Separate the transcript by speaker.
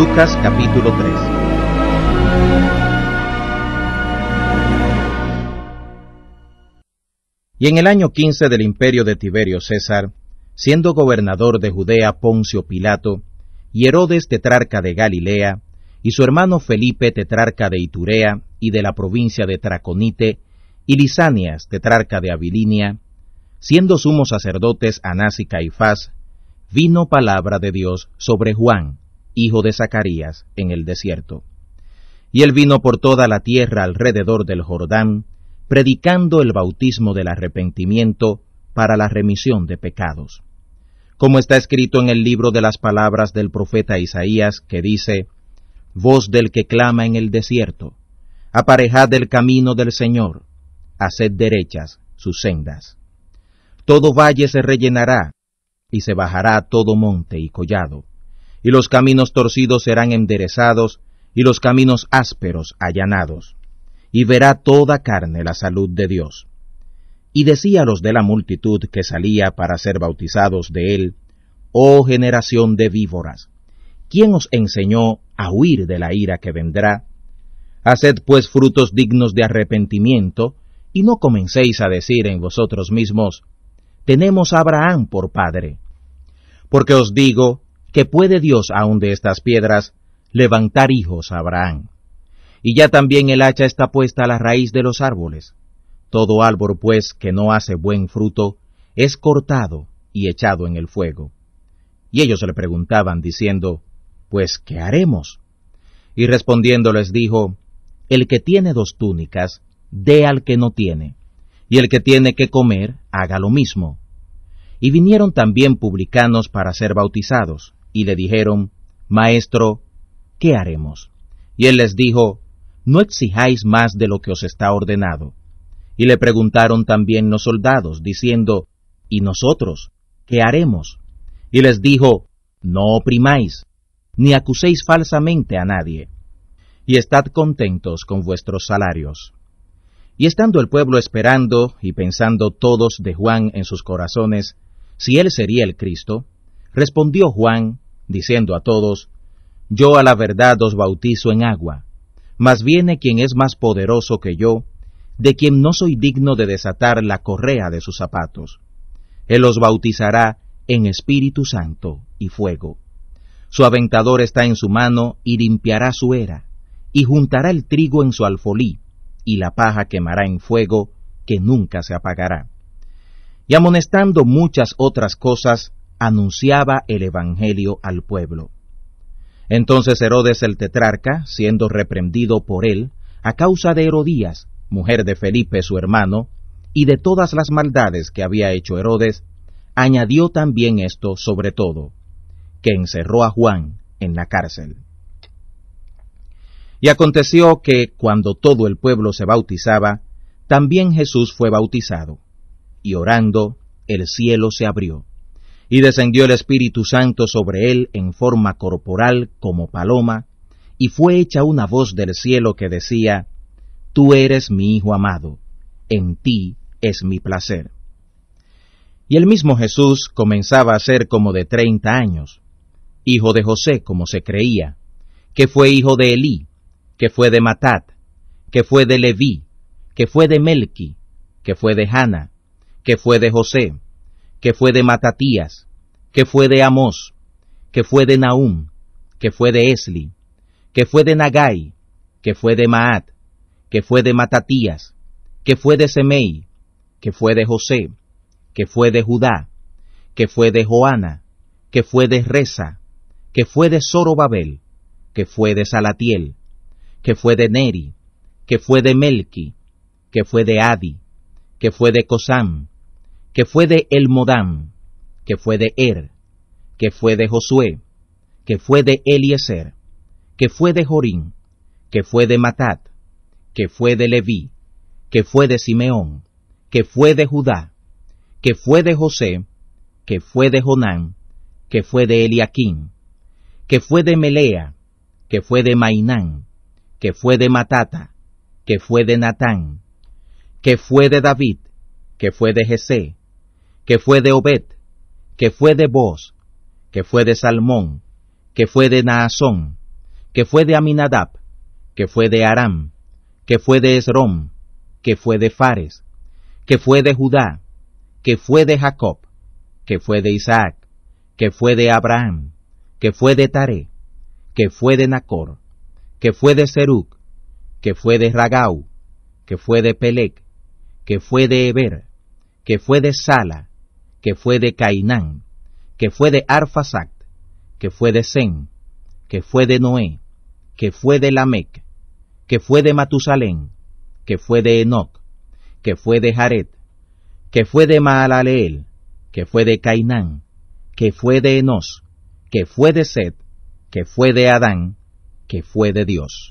Speaker 1: Lucas capítulo 3 Y en el año 15 del imperio de Tiberio César, siendo gobernador de Judea Poncio Pilato, y Herodes tetrarca de Galilea, y su hermano Felipe tetrarca de Iturea y de la provincia de Traconite, y Lisanias tetrarca de Abilinia, siendo sumos sacerdotes Anás y Caifás, vino palabra de Dios sobre Juan, hijo de Zacarías, en el desierto. Y él vino por toda la tierra alrededor del Jordán, predicando el bautismo del arrepentimiento para la remisión de pecados. Como está escrito en el libro de las palabras del profeta Isaías, que dice, Voz del que clama en el desierto, aparejad el camino del Señor, haced derechas sus sendas. Todo valle se rellenará, y se bajará todo monte y collado y los caminos torcidos serán enderezados, y los caminos ásperos allanados. Y verá toda carne la salud de Dios. Y decía a los de la multitud que salía para ser bautizados de él, Oh generación de víboras, ¿quién os enseñó a huir de la ira que vendrá? Haced pues frutos dignos de arrepentimiento, y no comencéis a decir en vosotros mismos, Tenemos a Abraham por padre. Porque os digo que puede Dios aun de estas piedras levantar hijos a Abraham. Y ya también el hacha está puesta a la raíz de los árboles. Todo árbol, pues, que no hace buen fruto, es cortado y echado en el fuego. Y ellos le preguntaban, diciendo, Pues, ¿qué haremos? Y respondiendo les dijo, El que tiene dos túnicas, dé al que no tiene, y el que tiene que comer, haga lo mismo. Y vinieron también publicanos para ser bautizados, y le dijeron, Maestro, ¿qué haremos? Y él les dijo, No exijáis más de lo que os está ordenado. Y le preguntaron también los soldados, diciendo, ¿Y nosotros? ¿Qué haremos? Y les dijo, No oprimáis, ni acuséis falsamente a nadie, y estad contentos con vuestros salarios. Y estando el pueblo esperando y pensando todos de Juan en sus corazones, si él sería el Cristo, respondió Juan diciendo a todos, Yo a la verdad os bautizo en agua, mas viene quien es más poderoso que yo, de quien no soy digno de desatar la correa de sus zapatos. Él os bautizará en Espíritu Santo y fuego. Su aventador está en su mano y limpiará su era, y juntará el trigo en su alfolí, y la paja quemará en fuego que nunca se apagará. Y amonestando muchas otras cosas, anunciaba el Evangelio al pueblo. Entonces Herodes el tetrarca, siendo reprendido por él, a causa de Herodías, mujer de Felipe su hermano, y de todas las maldades que había hecho Herodes, añadió también esto sobre todo, que encerró a Juan en la cárcel. Y aconteció que cuando todo el pueblo se bautizaba, también Jesús fue bautizado, y orando, el cielo se abrió y descendió el Espíritu Santo sobre él en forma corporal como paloma, y fue hecha una voz del cielo que decía, Tú eres mi Hijo amado, en ti es mi placer. Y el mismo Jesús comenzaba a ser como de treinta años, hijo de José como se creía, que fue hijo de Elí, que fue de Matat, que fue de Leví, que fue de Melqui, que fue de Hanna, que fue de José, que fue de Matatías, que fue de Amós, que fue de Naum, que fue de Esli, que fue de Nagai, que fue de Maat, que fue de Matatías, que fue de Semei, que fue de José, que fue de Judá, que fue de Joana, que fue de Reza, que fue de Zorobabel, que fue de Salatiel, que fue de Neri, que fue de Melki, que fue de Adi, que fue de Cosam, que fue de Elmodán, que fue de Er, que fue de Josué, que fue de Eliezer, que fue de Jorín, que fue de Matat, que fue de Leví, que fue de Simeón, que fue de Judá, que fue de José, que fue de Jonán, que fue de Eliaquín, que fue de Melea, que fue de Mainán, que fue de Matata, que fue de Natán, que fue de David, que fue de Jesé, que fue de Obed, que fue de Boz, que fue de Salmón, que fue de Naasón, que fue de Aminadab, que fue de Aram, que fue de Esrom, que fue de Fares, que fue de Judá, que fue de Jacob, que fue de Isaac, que fue de Abraham, que fue de Tare, que fue de Nacor, que fue de Seruc, que fue de Ragau, que fue de Pelec, que fue de Eber, que fue de Sala, que fue de Cainán, que fue de Arfasat, que fue de Sen que fue de Noé, que fue de Lamec, que fue de Matusalén, que fue de Enoch, que fue de Jared, que fue de Maalaleel, que fue de Cainán, que fue de Enos, que fue de Set, que fue de Adán, que fue de Dios.